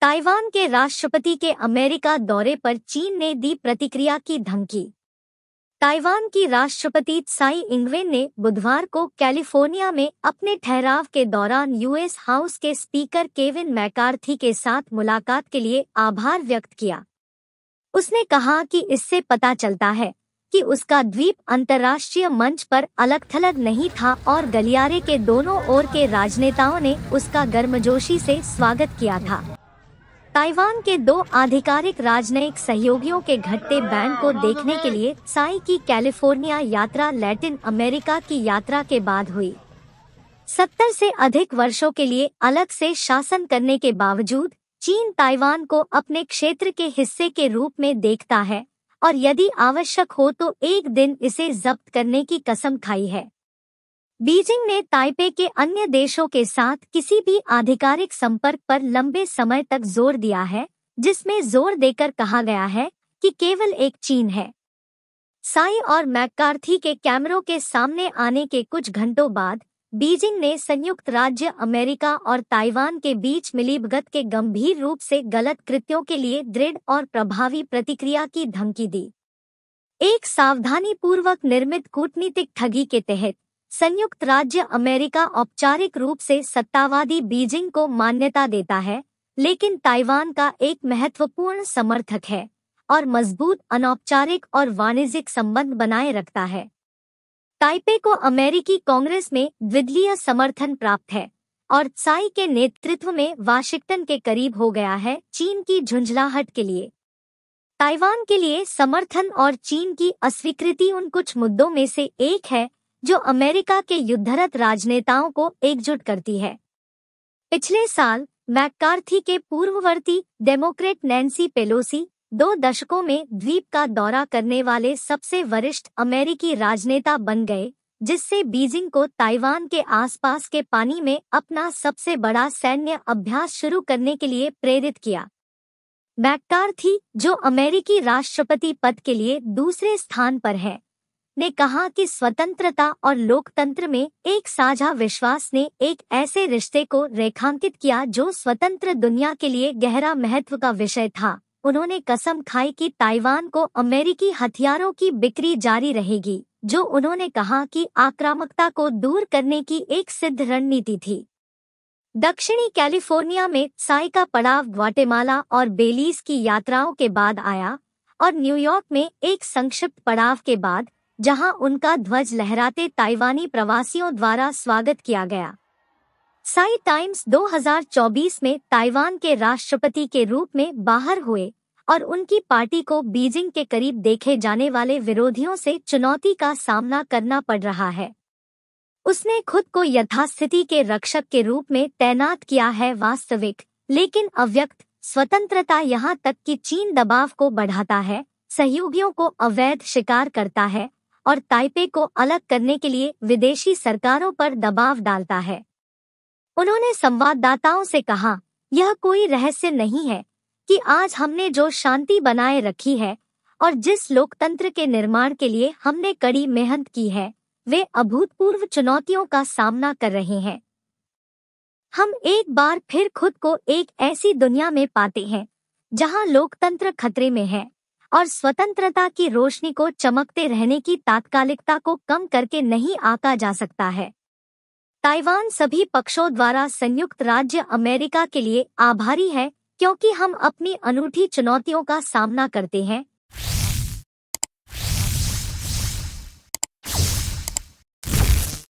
Taiwan के राष्ट्रपति के अमेरिका दौरे पर चीन ने दी प्रतिक्रिया की धमकी ताइवान की राष्ट्रपति साई इंग्वेन ने बुधवार को कैलिफोर्निया में अपने ठहराव के दौरान यूएस हाउस के स्पीकर केविन मैकार्थी के साथ मुलाकात के लिए आभार व्यक्त किया उसने कहा कि इससे पता चलता है कि उसका द्वीप अंतर्राष्ट्रीय मंच पर अलग थलग नहीं था और गलियारे के दोनों ओर के राजनेताओं ने उसका गर्मजोशी से स्वागत किया था ताइवान के दो आधिकारिक राजनयिक सहयोगियों के घटते बैन को देखने के लिए साई की कैलिफोर्निया यात्रा लैटिन अमेरिका की यात्रा के बाद हुई सत्तर से अधिक वर्षों के लिए अलग से शासन करने के बावजूद चीन ताइवान को अपने क्षेत्र के हिस्से के रूप में देखता है और यदि आवश्यक हो तो एक दिन इसे जब्त करने की कसम खाई है बीजिंग ने ताइपे के अन्य देशों के साथ किसी भी आधिकारिक संपर्क पर लंबे समय तक जोर दिया है जिसमें जोर देकर कहा गया है कि केवल एक चीन है साई और मैककार्थी के कैमरों के सामने आने के कुछ घंटों बाद बीजिंग ने संयुक्त राज्य अमेरिका और ताइवान के बीच मिलीभगत के गंभीर रूप से गलत कृत्यों के लिए दृढ़ और प्रभावी प्रतिक्रिया की धमकी दी एक सावधानीपूर्वक निर्मित कूटनीतिक ठगी के तहत संयुक्त राज्य अमेरिका औपचारिक रूप से सत्तावादी बीजिंग को मान्यता देता है लेकिन ताइवान का एक महत्वपूर्ण समर्थक है और मजबूत अनौपचारिक और वाणिज्यिक संबंध बनाए रखता है ताइपे को अमेरिकी कांग्रेस में द्विदलीय समर्थन प्राप्त है और साई के नेतृत्व में वाशिंगटन के करीब हो गया है चीन की झुंझलाहट के लिए ताइवान के लिए समर्थन और चीन की अस्वीकृति उन कुछ मुद्दों में से एक है जो अमेरिका के युद्धरत राजनेताओं को एकजुट करती है पिछले साल मैककार्थी के पूर्ववर्ती डेमोक्रेट नैन्सी पेलोसी दो दशकों में द्वीप का दौरा करने वाले सबसे वरिष्ठ अमेरिकी राजनेता बन गए जिससे बीजिंग को ताइवान के आसपास के पानी में अपना सबसे बड़ा सैन्य अभ्यास शुरू करने के लिए प्रेरित किया मैककार्थी जो अमेरिकी राष्ट्रपति पद के लिए दूसरे स्थान पर है ने कहा कि स्वतंत्रता और लोकतंत्र में एक साझा विश्वास ने एक ऐसे रिश्ते को रेखांकित किया जो स्वतंत्र दुनिया के लिए गहरा महत्व का विषय था उन्होंने कसम खाई कि ताइवान को अमेरिकी हथियारों की बिक्री जारी रहेगी जो उन्होंने कहा कि आक्रामकता को दूर करने की एक सिद्ध रणनीति थी दक्षिणी कैलिफोर्निया में साई का पड़ाव ग्वाटेमाला और बेलीज की यात्राओं के बाद आया और न्यूयॉर्क में एक संक्षिप्त पड़ाव के बाद जहां उनका ध्वज लहराते ताइवानी प्रवासियों द्वारा स्वागत किया गया साई टाइम्स 2024 में ताइवान के राष्ट्रपति के रूप में बाहर हुए और उनकी पार्टी को बीजिंग के करीब देखे जाने वाले विरोधियों से चुनौती का सामना करना पड़ रहा है उसने खुद को यथास्थिति के रक्षक के रूप में तैनात किया है वास्तविक लेकिन अव्यक्त स्वतंत्रता यहाँ तक कि चीन दबाव को बढ़ाता है सहयोगियों को अवैध शिकार करता है और ताइपे को अलग करने के लिए विदेशी सरकारों पर दबाव डालता है उन्होंने संवाददाताओं से कहा यह कोई रहस्य नहीं है कि आज हमने जो शांति बनाए रखी है और जिस लोकतंत्र के निर्माण के लिए हमने कड़ी मेहनत की है वे अभूतपूर्व चुनौतियों का सामना कर रहे हैं हम एक बार फिर खुद को एक ऐसी दुनिया में पाते हैं जहां लोकतंत्र खतरे में है और स्वतंत्रता की रोशनी को चमकते रहने की तात्कालिकता को कम करके नहीं आका जा सकता है ताइवान सभी पक्षों द्वारा संयुक्त राज्य अमेरिका के लिए आभारी है क्योंकि हम अपनी अनूठी चुनौतियों का सामना करते हैं